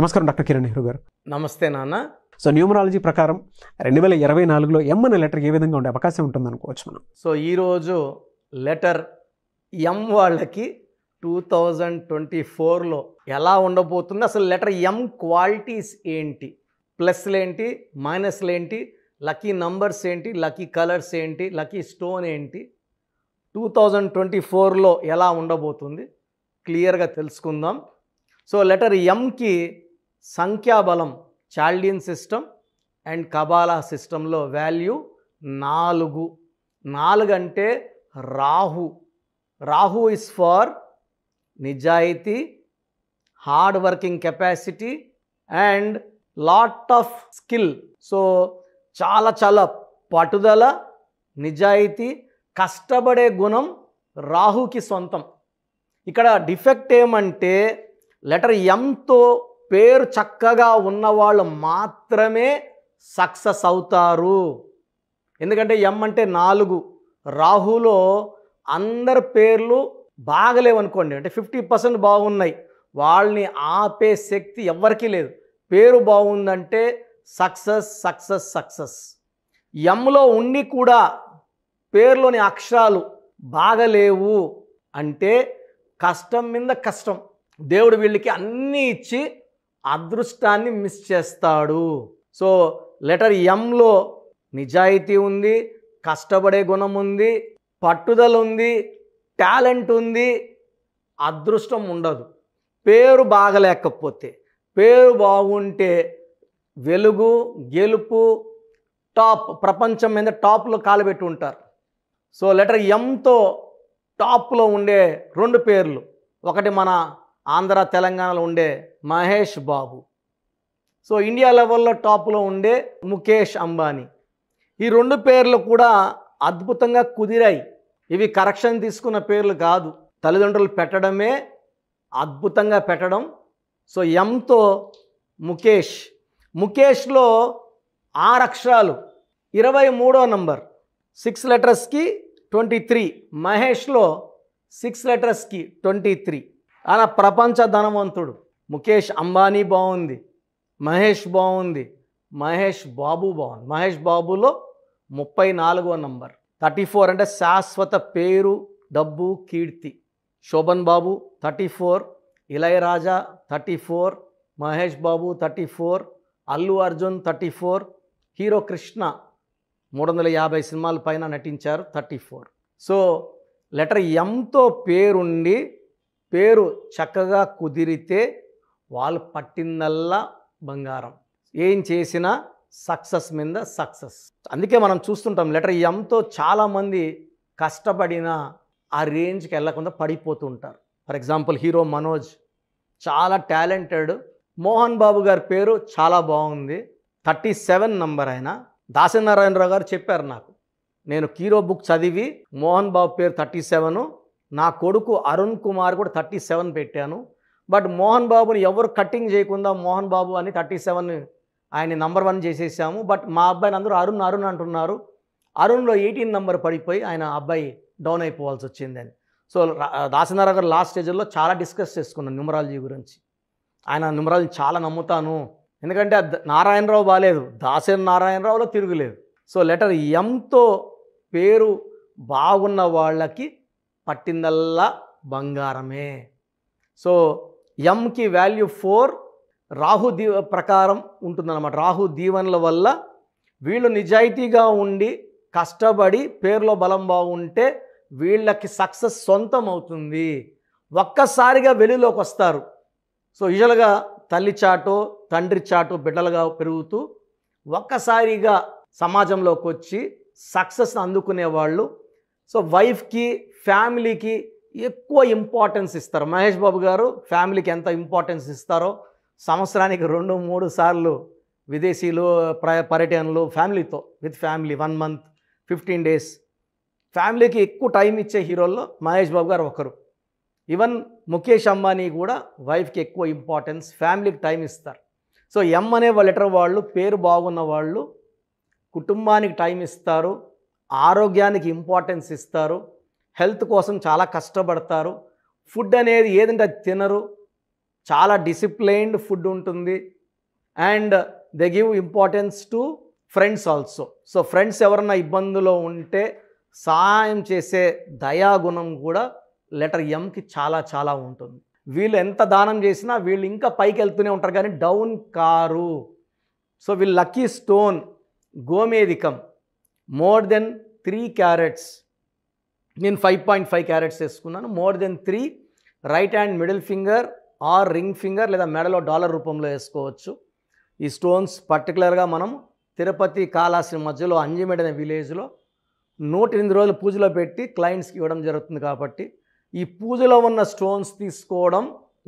నమస్కారం డాక్టర్ కిరణ్ నెహ్రూ గారు నమస్తే నాన్న సో న్యూమరాలజీ ప్రకారం రెండు వేల ఇరవై నాలుగులో ఎం అనే లెటర్ ఏ విధంగా ఉండే అవకాశం ఉంటుంది అనుకోవచ్చు మనం సో ఈరోజు లెటర్ ఎం వాళ్ళకి టూ థౌజండ్ ట్వంటీ ఫోర్లో ఎలా ఉండబోతుంది అసలు లెటర్ ఎం క్వాలిటీస్ ఏంటి ప్లస్లు ఏంటి మైనస్లు ఏంటి లక్కీ నంబర్స్ ఏంటి లక్కీ కలర్స్ ఏంటి లక్కీ స్టోన్ ఏంటి టూ థౌజండ్ ట్వంటీ ఫోర్లో ఎలా ఉండబోతుంది క్లియర్గా తెలుసుకుందాం సో లెటర్ ఎంకి సంఖ్యాబలం చాల్డియన్ సిస్టమ్ అండ్ కబాలా సిస్టంలో వాల్యూ నాలుగు నాలుగు అంటే రాహు రాహు ఇస్ ఫార్ నిజాయితీ hard working capacity and lot of skill so చాలా చాలా పట్టుదల నిజాయితీ కష్టపడే గుణం రాహుకి సొంతం ఇక్కడ డిఫెక్ట్ ఏమంటే లెటర్ ఎంతో పేరు చక్కగా ఉన్నవాళ్ళు మాత్రమే సక్సెస్ అవుతారు ఎందుకంటే ఎం అంటే నాలుగు రాహులో అందరి పేర్లు బాగలేవనుకోండి అంటే ఫిఫ్టీ పర్సెంట్ బాగున్నాయి వాళ్ళని ఆపే శక్తి ఎవ్వరికీ లేదు పేరు బాగుందంటే సక్సెస్ సక్సెస్ సక్సెస్ ఎంలో ఉండి కూడా పేర్లోని అక్షరాలు బాగలేవు అంటే కష్టం మీద కష్టం దేవుడు వీళ్ళకి అన్నీ ఇచ్చి అదృష్టాన్ని మిస్ చేస్తాడు సో లెటర్ ఎంలో నిజాయితీ ఉంది కష్టపడే గుణం ఉంది పట్టుదల ఉంది టాలెంట్ ఉంది అదృష్టం ఉండదు పేరు బాగలేకపోతే పేరు బాగుంటే వెలుగు గెలుపు టాప్ ప్రపంచం మీద టాప్లో కాలుబెట్టి ఉంటారు సో లెటర్ ఎంతో టాప్లో ఉండే రెండు పేర్లు ఒకటి మన ఆంధ్ర తెలంగాణలో ఉండే మహేష్ బాబు సో ఇండియా లెవెల్లో టాప్లో ఉండే ముఖేష్ అంబానీ ఈ రెండు పేర్లు కూడా అద్భుతంగా కుదిరాయి ఇవి కరెక్షన్ తీసుకున్న పేర్లు కాదు తల్లిదండ్రులు పెట్టడమే అద్భుతంగా పెట్టడం సో ఎంతో ముఖేష్ ముఖేష్లో ఆరు అక్షరాలు ఇరవై మూడో నంబర్ సిక్స్ లెటర్స్కి ట్వంటీ త్రీ మహేష్లో సిక్స్ లెటర్స్కి ట్వంటీ త్రీ ఆయన ప్రపంచ ధనవంతుడు ముఖేష్ అంబానీ బాగుంది మహేష్ బాగుంది మహేష్ బాబు బాగుంది మహేష్ బాబులో ముప్పై నాలుగో నంబర్ థర్టీ ఫోర్ అంటే శాశ్వత పేరు డబ్బు కీర్తి Sobhan Babu thirty four Ilaiyaraaja thirty four Mahesh Babu thirty four Allu Arjun thirty four hero Krishna మూడు వందల యాభై సినిమాల పైన నటించారు థర్టీ ఫోర్ సో లెటర్ ఎంతో పేరుండి పేరు చక్కగా కుదిరితే వాళ్ళు పట్టిందల్లా బంగారం ఏం చేసినా సక్సెస్ మీద సక్సెస్ అందుకే మనం చూస్తుంటాం లెటర్ ఎంతో చాలామంది కష్టపడిన ఆ రేంజ్కి వెళ్ళకుండా పడిపోతూ ఉంటారు ఫర్ ఎగ్జాంపుల్ హీరో మనోజ్ చాలా టాలెంటెడ్ మోహన్ బాబు గారి పేరు చాలా బాగుంది థర్టీ సెవెన్ నంబర్ ఆయన దాసనారాయణరావు గారు చెప్పారు నాకు నేను కీరో బుక్ చదివి మోహన్ బాబు పేరు థర్టీ సెవెను నా కొడుకు అరుణ్ కుమార్ కూడా థర్టీ సెవెన్ పెట్టాను బట్ మోహన్ బాబుని ఎవరు కట్టింగ్ చేయకుండా మోహన్ బాబు అని థర్టీ సెవెన్ ఆయన నంబర్ వన్ చేసేసాము బట్ మా అబ్బాయిని అందరూ అరుణ్ అరుణ్ అంటున్నారు అరుణ్లో ఎయిటీన్ నెంబర్ పడిపోయి ఆయన అబ్బాయి డౌన్ అయిపోవాల్సి వచ్చిందని సో దాసనారా గారు లాస్ట్ స్టేజ్లో చాలా డిస్కస్ చేసుకున్నాను న్యూమరాలజీ గురించి ఆయన న్యూమరాలజీ చాలా నమ్ముతాను ఎందుకంటే నారాయణరావు బాగాలేదు దాసరి నారాయణరావులో తిరుగులేదు సో లెటర్ ఎంతో పేరు బాగున్న వాళ్ళకి పట్టిందల్లా బంగారమే సో ఎంకి వాల్యూ ఫోర్ రాహు దీ ప్రకారం ఉంటుందన్నమాట రాహు దీవెనల వల్ల వీళ్ళు నిజాయితీగా ఉండి కష్టపడి పేర్లో బలం బాగుంటే వీళ్ళకి సక్సెస్ సొంతం అవుతుంది ఒక్కసారిగా వెలుగులోకి వస్తారు సో యూజువల్గా తల్లి చాటో తండ్రి చాటో బిడ్డలుగా పెరుగుతూ ఒక్కసారిగా సమాజంలోకి వచ్చి సక్సెస్ అందుకునే వాళ్ళు సో వైఫ్కి ఫ్యామిలీకి ఎక్కువ ఇంపార్టెన్స్ ఇస్తారు మహేష్ బాబు గారు ఫ్యామిలీకి ఎంత ఇంపార్టెన్స్ ఇస్తారో సంవత్సరానికి రెండు మూడు సార్లు విదేశీలు ప్ర పర్యటనలు ఫ్యామిలీతో with family one month fifteen days ఫ్యామిలీకి ఎక్కువ టైం ఇచ్చే హీరోల్లో మహేష్ బాబు గారు ఒకరు ఈవెన్ ముఖేష్ అంబానీ కూడా వైఫ్కి ఎక్కువ ఇంపార్టెన్స్ ఫ్యామిలీకి టైం ఇస్తారు సో ఎం అనే లెటర్ వాళ్ళు పేరు బాగున్న వాళ్ళు కుటుంబానికి టైం ఇస్తారు ఆరోగ్యానికి ఇంపార్టెన్స్ ఇస్తారు హెల్త్ కోసం చాలా కష్టపడతారు ఫుడ్ అనేది ఏదంటే అది తినరు చాలా డిసిప్లైన్డ్ ఫుడ్ ఉంటుంది and the give importance to friends also so friends ఎవరన్నా ఇబ్బందులో ఉంటే సహాయం చేసే దయాగుణం కూడా లెటర్ ఎంకి చాలా చాలా ఉంటుంది వీళ్ళు ఎంత దానం చేసినా వీళ్ళు ఇంకా పైకి వెళ్తూనే ఉంటారు కానీ డౌన్ కారు సో వీళ్ళు లక్కీ స్టోన్ గోమేదికం మోర్ దెన్ త్రీ క్యారెట్స్ నేను ఫైవ్ పాయింట్ ఫైవ్ క్యారెట్స్ వేసుకున్నాను more than three right hand middle finger or ring finger లేదా మెడలో డాలర్ రూపంలో వేసుకోవచ్చు ఈ స్టోన్స్ పర్టికులర్గా మనం తిరుపతి కాళాసి మధ్యలో అంజిమెడ్ విలేజ్లో నూట ఎనిమిది రోజులు పూజలో పెట్టి క్లయింట్స్కి ఇవ్వడం జరుగుతుంది కాబట్టి ఈ పూజలో ఉన్న స్టోన్స్ తీసుకోవడం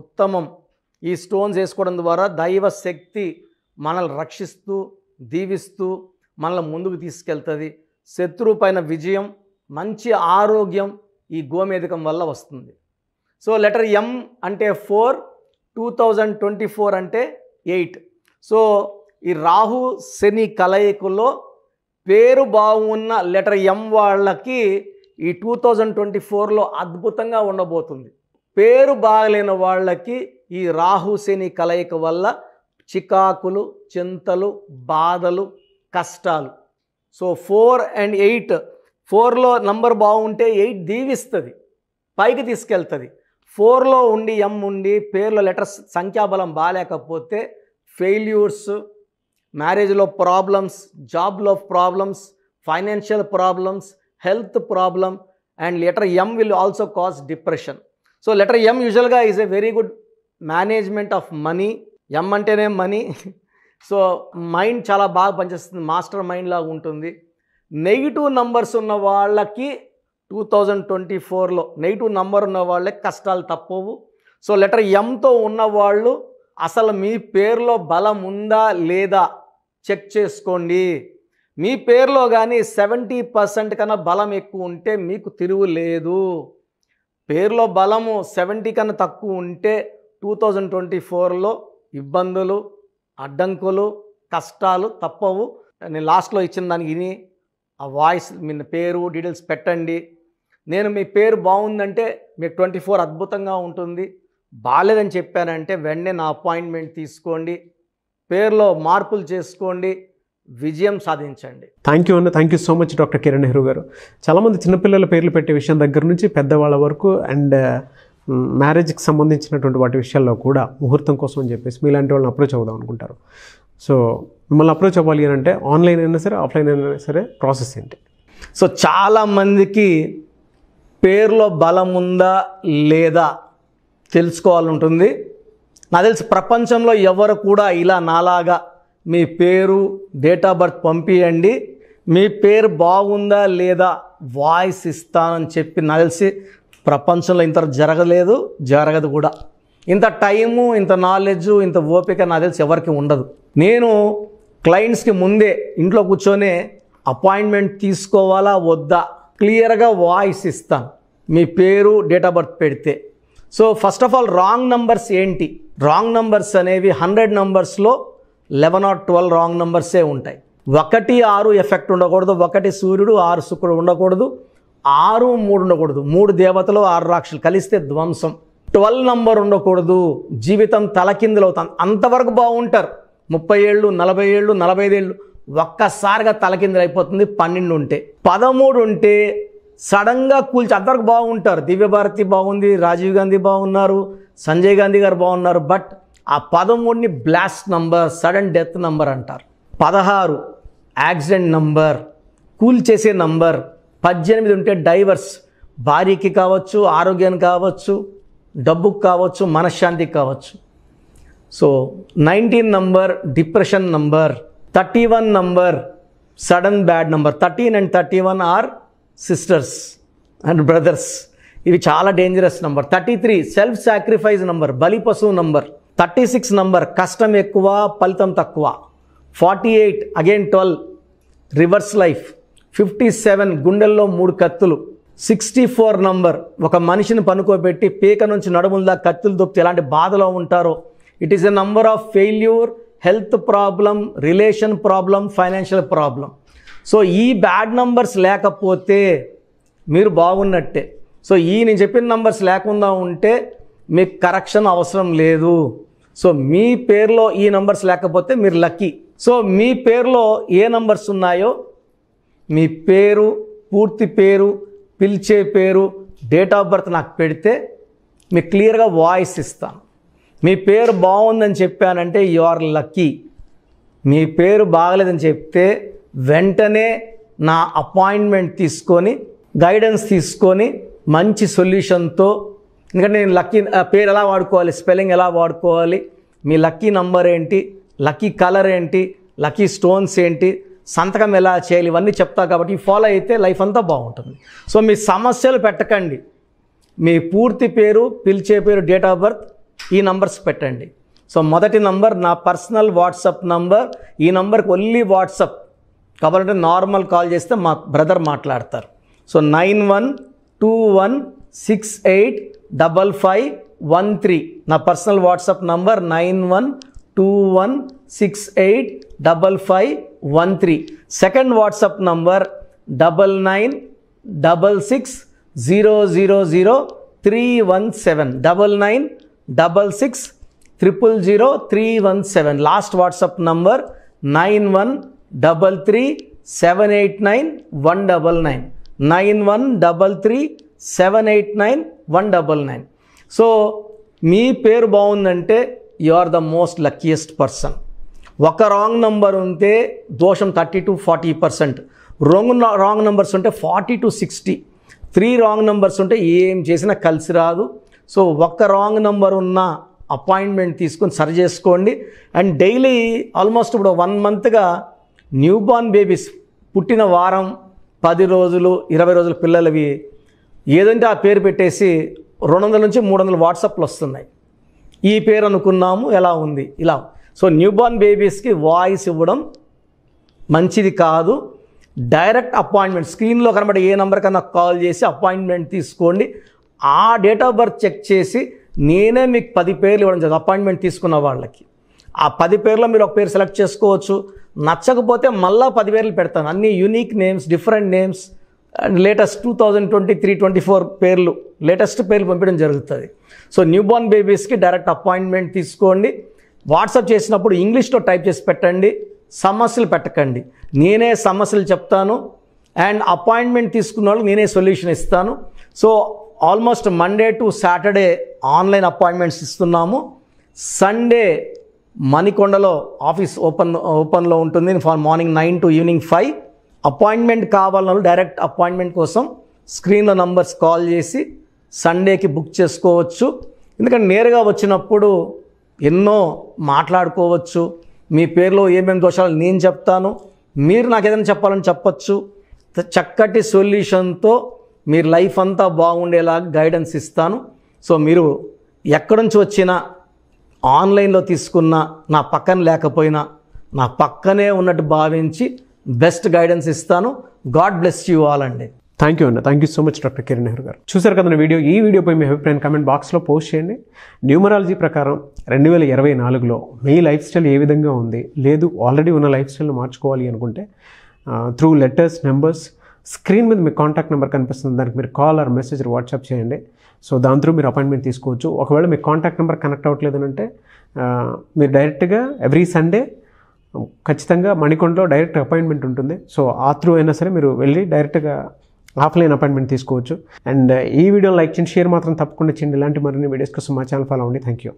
ఉత్తమం ఈ స్టోన్స్ వేసుకోవడం ద్వారా దైవ శక్తి మనల్ని రక్షిస్తూ దీవిస్తూ మనల్ని ముందుకు తీసుకెళ్తుంది శత్రువు పైన విజయం మంచి ఆరోగ్యం ఈ గోమేధికం వల్ల వస్తుంది సో లెటర్ ఎం అంటే four two thousand twenty four అంటే ఎయిట్ సో ఈ రాహు శని కలయికలో పేరు బాగున్న లెటర్ ఎం వాళ్ళకి ఈ టూ థౌజండ్ ట్వంటీ ఫోర్లో అద్భుతంగా ఉండబోతుంది పేరు బాగలేని వాళ్ళకి ఈ రాహు శని కలయిక వల్ల చికాకులు చింతలు బాధలు కష్టాలు సో ఫోర్ అండ్ ఎయిట్ ఫోర్లో నంబర్ బాగుంటే ఎయిట్ దీవిస్తుంది పైకి తీసుకెళ్తుంది ఫోర్లో ఉండి ఎం ఉండి పేర్లో లెటర్స్ సంఖ్యాబలం బాగాలేకపోతే ఫెయిల్యూర్స్ మ్యారేజ్లో ప్రాబ్లమ్స్ జాబ్లో problems financial problems health problem and letter M will also cause depression so letter M యూజువల్గా is a very good management of money M అంటేనే మనీ సో మైండ్ చాలా బాగా పనిచేస్తుంది మాస్టర్ మైండ్ లాగా ఉంటుంది నెగిటివ్ నంబర్స్ ఉన్న వాళ్ళకి టూ థౌజండ్ ట్వంటీ ఫోర్లో నెగిటివ్ నంబర్ ఉన్న వాళ్ళకి కష్టాలు తప్పవు సో లెటర్ ఎంతో ఉన్నవాళ్ళు అసలు మీ పేరులో బలం ఉందా లేదా చెక్ చేసుకోండి మీ పేరులో కానీ సెవెంటీ పర్సెంట్ కన్నా బలం ఎక్కువ ఉంటే మీకు తిరుగు లేదు పేరులో బలము సెవెంటీ కన్నా తక్కువ ఉంటే టూ థౌజండ్ ట్వంటీ ఫోర్లో ఇబ్బందులు అడ్డంకులు కష్టాలు తప్పవు నేను లాస్ట్లో ఇచ్చిన దానికి ఆ వాయిస్ మీ పేరు డీటెయిల్స్ పెట్టండి నేను మీ పేరు బాగుందంటే మీకు ట్వంటీ ఫోర్ అద్భుతంగా ఉంటుంది బాగాలేదని చెప్పానంటే వెంటనే నా అపాయింట్మెంట్ తీసుకోండి పేరులో మార్పులు చేసుకోండి విజయం సాధించండి థ్యాంక్ యూ అన్న thank you so much doctor Kiran Nehru garu చాలామంది చిన్నపిల్లల పేర్లు పెట్టే విషయం దగ్గర నుంచి పెద్దవాళ్ళ వరకు అండ్ మ్యారేజ్కి సంబంధించినటువంటి వాటి విషయాల్లో కూడా ముహూర్తం కోసం అని చెప్పేసి మీలాంటి వాళ్ళని అప్రోచ్ అవుదాం అనుకుంటారు సో మిమ్మల్ని అప్రోచ్ అవ్వాలి అని అంటే ఆన్లైన్ అయినా సరే ఆఫ్లైన్ అయినా సరే ప్రాసెస్ ఏంటి సో చాలామందికి పేరులో బలం ఉందా లేదా తెలుసుకోవాలంటుంది నా తెలిసి ప్రపంచంలో ఎవరు కూడా ఇలా నాలాగా మీ పేరు డేట్ ఆఫ్ బర్త్ పంపియండి మీ పేరు బాగుందా లేదా వాయిస్ ఇస్తానని చెప్పి నా తెలిసి ప్రపంచంలో ఇంత జరగలేదు జరగదు కూడా ఇంత టైము ఇంత నాలెడ్జు ఇంత ఓపిక నా తెలిసి ఎవరికి ఉండదు నేను క్లయింట్స్కి ముందే ఇంట్లో కూర్చొని అపాయింట్మెంట్ తీసుకోవాలా వద్దా క్లియర్గా వాయిస్ ఇస్తాను మీ పేరు డేట్ ఆఫ్ బర్త్ పెడితే so first of all wrong numbers ఏంటి రాంగ్ నంబర్స్ అనేవి హండ్రెడ్ నంబర్స్లో లెవెన్ ఆర్ ట్వెల్వ్ రాంగ్ నంబర్సే ఉంటాయి ఒకటి ఆరు ఎఫెక్ట్ ఉండకూడదు ఒకటి సూర్యుడు ఆరు శుక్రుడు ఉండకూడదు ఆరు మూడు ఉండకూడదు మూడు దేవతలు ఆరు రాక్షలు కలిస్తే ధ్వంసం ట్వెల్వ్ నంబర్ ఉండకూడదు జీవితం అవుతాం అంతవరకు బాగుంటారు ముప్పై ఏళ్ళు నలభై ఏళ్ళు నలభై ఐదేళ్ళు ఒక్కసారిగా అయిపోతుంది పన్నెండు ఉంటే పదమూడు ఉంటే సడన్గా కూల్చి అందరికి బాగుంటారు దివ్యభారతి బాగుంది రాజీవ్ గాంధీ బాగున్నారు సంజయ్ గాంధీ గారు బాగున్నారు బట్ ఆ పదమూడుని blast number sudden death number అంటారు పదహారు యాక్సిడెంట్ నంబర్ కూల్ చేసే నంబర్ పద్దెనిమిది ఉంటే డైవర్స్ భార్యకి కావచ్చు ఆరోగ్యానికి కావచ్చు డబ్బుకి కావచ్చు మనశ్శాంతికి కావచ్చు so nineteen number depression number thirty one number sudden bad number thirteen and thirty one or sisters and brothers ఇవి చాలా dangerous number thirty three self sacrifice number బలి పశువు నంబర్ థర్టీ సిక్స్ నంబర్ కష్టం ఎక్కువ ఫలితం తక్కువ forty eight again twelve reverse life fifty seven గుండెల్లో మూడు కత్తులు సిక్స్టీ ఫోర్ నంబర్ ఒక మనిషిని పనుకోబెట్టి పీక నుంచి నడుముల దాకా కత్తులు దొప్పితే ఎలాంటి బాధలో ఉంటారో it is a number of failure health problem relation problem financial problem so ఈ బ్యాడ్ నంబర్స్ లేకపోతే మీరు బాగున్నట్టే సో ఈ నేను చెప్పిన నంబర్స్ లేకుండా ఉంటే మీకు కరెక్షన్ అవసరం లేదు సో మీ పేరులో ఈ నంబర్స్ లేకపోతే మీరు లక్కీ సో మీ పేరులో ఏ నంబర్స్ ఉన్నాయో మీ పేరు పూర్తి పేరు పిలిచే పేరు డేట్ ఆఫ్ బర్త్ నాకు పెడితే మీకు క్లియర్గా వాయిస్ ఇస్తాను మీ పేరు బాగుందని చెప్పానంటే యు ఆర్ లక్కీ మీ పేరు బాగలేదని చెప్తే వెంటనే నా అపాయింట్మెంట్ తీసుకొని గైడెన్స్ తీసుకొని మంచి సొల్యూషన్తో ఎందుకంటే నేను లక్కీ పేరు ఎలా వాడుకోవాలి స్పెల్లింగ్ ఎలా వాడుకోవాలి మీ లక్కీ నంబర్ ఏంటి లక్కీ కలర్ ఏంటి లక్కీ స్టోన్స్ ఏంటి సంతకం ఎలా చేయాలి ఇవన్నీ చెప్తా కాబట్టి ఫాలో అయితే లైఫ్ అంతా బాగుంటుంది సో మీ సమస్యలు పెట్టకండి మీ పూర్తి పేరు పిలిచే పేరు డేట్ ఆఫ్ బర్త్ ఈ నంబర్స్ పెట్టండి సో మొదటి నంబర్ నా పర్సనల్ వాట్సాప్ నంబర్ ఈ నంబర్కి ఓన్లీ వాట్సాప్ కావాలంటే నార్మల్ కాల్ చేస్తే మా బ్రదర్ మాట్లాడతారు so nine one two one six eight double five one three నా personal WhatsApp number nine one two one six eight double five one three second WhatsApp number double nine double six zero zero zero three one seven double nine double six triple zero three one seven last WhatsApp number nine one double three seven eight nine one double nine nine one double three seven eight nine one double nine so మీ పేరు బాగుందంటే you are the most luckiest person ఒక wrong number ఉంటే దోషం thirty to forty percent wrong wrong numbers ఉంటే forty to sixty three wrong numbers ఉంటే ఏం చేసినా కలిసి రాదు సో ఒక్క రాంగ్ నెంబర్ ఉన్న అపాయింట్మెంట్ తీసుకొని సరి చేసుకోండి అండ్ డైలీ ఆల్మోస్ట్ ఇప్పుడు వన్ మంత్గా న్యూ బార్న్ బేబీస్ పుట్టిన వారం పది రోజులు ఇరవై రోజుల పిల్లలవి ఏదంటే ఆ పేరు పెట్టేసి రెండు వందల నుంచి మూడు వందల వాట్సాప్లు వస్తున్నాయి ఈ పేరు అనుకున్నాము ఎలా ఉంది ఇలా సో న్యూ బార్న్ బేబీస్కి వాయిస్ ఇవ్వడం మంచిది కాదు డైరెక్ట్ అపాయింట్మెంట్ స్క్రీన్లో కనబడే ఏ నెంబర్ కన్నా కాల్ చేసి అపాయింట్మెంట్ తీసుకోండి ఆ డేట్ ఆఫ్ బర్త్ చెక్ చేసి నేనే మీకు పది పేర్లు ఇవ్వడం జరుగుతుంది అపాయింట్మెంట్ తీసుకున్న వాళ్ళకి ఆ పది పేర్లో మీరు ఒక పేరు సెలెక్ట్ చేసుకోవచ్చు నచ్చకపోతే మళ్ళా పది పేర్లు పెడతాను అన్ని unique names different names and latest two thousand twenty three twenty four పేర్లు లేటెస్ట్ పేర్లు పంపించడం జరుగుతుంది సో న్యూ బార్న్ బేబీస్కి డైరెక్ట్ అపాయింట్మెంట్ తీసుకోండి వాట్సాప్ చేసినప్పుడు ఇంగ్లీష్లో టైప్ చేసి పెట్టండి సమస్యలు పెట్టకండి నేనే సమస్యలు చెప్తాను అండ్ అపాయింట్మెంట్ తీసుకున్న వాళ్ళకి నేనే సొల్యూషన్ ఇస్తాను so almost Monday to Saturday online appointments ఇస్తున్నాము సండే మణికొండలో ఆఫీస్ ఓపెన్ ఓపెన్లో ఉంటుంది for morning nine to evening five appointment కావాలన్నా డైరెక్ట్ అపాయింట్మెంట్ కోసం స్క్రీన్లో నంబర్స్ కాల్ చేసి సండేకి బుక్ చేసుకోవచ్చు ఎందుకంటే నేరుగా వచ్చినప్పుడు ఎన్నో మాట్లాడుకోవచ్చు మీ పేరులో ఏమేమి దోషాలు నేను చెప్తాను మీరు నాకు ఏదైనా చెప్పాలని చెప్పచ్చు చక్కటి సొల్యూషన్తో మీరు లైఫ్ అంతా బాగుండేలా గైడెన్స్ ఇస్తాను సో మీరు ఎక్కడి నుంచి వచ్చినా ఆన్లైన్లో తీసుకున్న నా పక్కన లేకపోయినా నా పక్కనే ఉన్నట్టు భావించి బెస్ట్ గైడెన్స్ ఇస్తాను గాడ్ బ్లెస్ యూ ఆల్ అండి థ్యాంక్ యూ అండి thank you so much doctor Kiran Nehru garu చూసారు కదా వీడియో ఈ వీడియోపై మీ అభిప్రాయం కమెంట్ బాక్స్లో పోస్ట్ చేయండి న్యూమరాలజీ ప్రకారం రెండు వేల ఇరవై నాలుగులో మీ లైఫ్ స్టైల్ ఏ విధంగా ఉంది లేదు ఆల్రెడీ ఉన్న లైఫ్ స్టైల్ని మార్చుకోవాలి అనుకుంటే త్రూ లెటర్స్ నెంబర్స్ స్క్రీన్ మీద మీ కాంటాక్ట్ నెంబర్ కనిపిస్తుంది దానికి మీరు కాల్ ఆర్ మెసేజ్ వాట్సాప్ చేయండి సో దాని త్రూ మీరు అపాయింట్మెంట్ తీసుకోవచ్చు ఒకవేళ మీ కాంటాక్ట్ నెంబర్ కనెక్ట్ అవ్వట్లేదు అంటే మీరు డైరెక్ట్గా ఎవ్రీ సండే ఖచ్చితంగా మణికొండలో డైరెక్ట్ అపాయింట్మెంట్ ఉంటుంది సో ఆ త్రూ అయినా సరే మీరు వెళ్ళి డైరెక్ట్గా ఆఫ్లైన్ అపాయింట్మెంట్ తీసుకోవచ్చు అండ్ ఈ వీడియో లైక్ చేయండి షేర్ మాత్రం తప్పకుండా చేయండి ఇలాంటి మరిన్ని వీడియోస్ కోసం మా ఛానల్ ఫాలో అవ్వండి థ్యాంక్ యూ